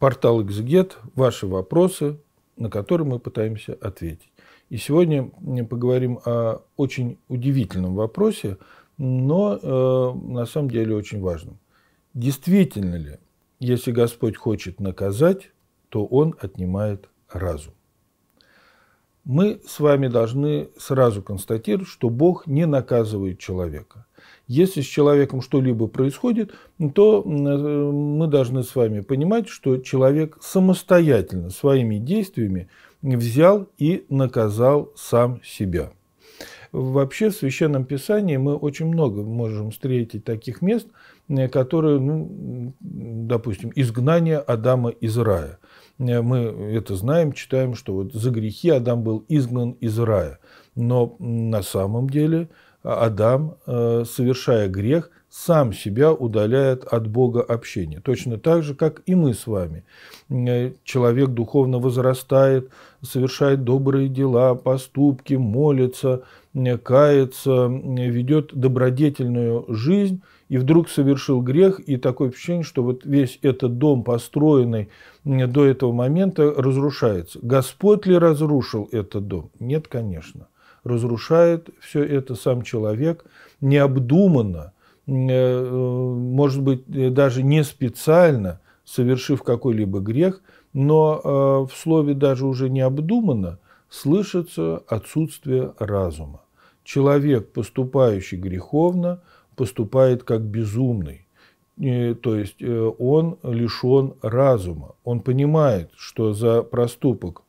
Портал «Экзегет», e ваши вопросы, на которые мы пытаемся ответить. И сегодня мы поговорим о очень удивительном вопросе, но э, на самом деле очень важном. Действительно ли, если Господь хочет наказать, то Он отнимает разум? мы с вами должны сразу констатировать, что Бог не наказывает человека. Если с человеком что-либо происходит, ну, то э, мы должны с вами понимать, что человек самостоятельно своими действиями взял и наказал сам себя. Вообще в Священном Писании мы очень много можем встретить таких мест, э, которые, ну, допустим, изгнание Адама из рая – Э, мы это знаем, читаем, что вот за грехи Адам был изгнан из рая. Но на самом деле Адам, э, совершая грех, сам себя удаляет от Бога общения. Точно так же, как и мы с вами. Э, человек духовно возрастает, совершает добрые дела, поступки, молится, э, кается, э, ведет добродетельную жизнь, и вдруг совершил грех, и такое впечатление, что вот весь этот дом, построенный до этого момента, разрушается. Господь ли разрушил этот дом? Нет, конечно. Разрушает все это сам человек необдуманно – Э, может быть, э, даже не специально, совершив какой-либо грех, но э, в слове даже уже не обдуманно слышится отсутствие разума. Человек, поступающий греховно, поступает как безумный. То есть он лишен разума. Он понимает, что за проступок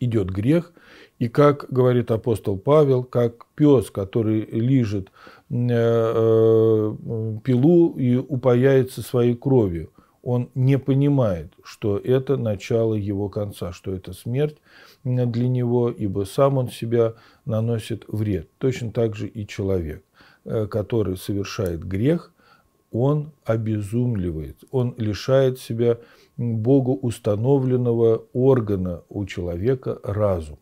идет грех, и как говорит апостол Павел, как пес, который лижет э, э, пилу и упаяется своей кровью. Он не понимает, что это начало его конца, что это смерть для него, ибо сам он себя наносит вред. Точно так же и человек, э, который совершает грех, он обезумливает, он лишает себя Богу установленного органа у человека разум.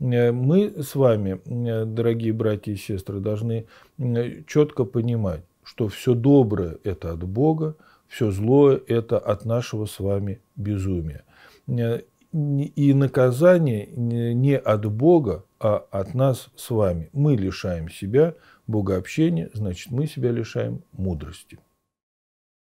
Э, мы с вами, э, дорогие братья и сестры, должны э, четко понимать, что все доброе – это от Бога, все злое – это от нашего с вами безумия. И наказание не от Бога, а от нас с вами. Мы лишаем себя богообщения, значит, мы себя лишаем мудрости.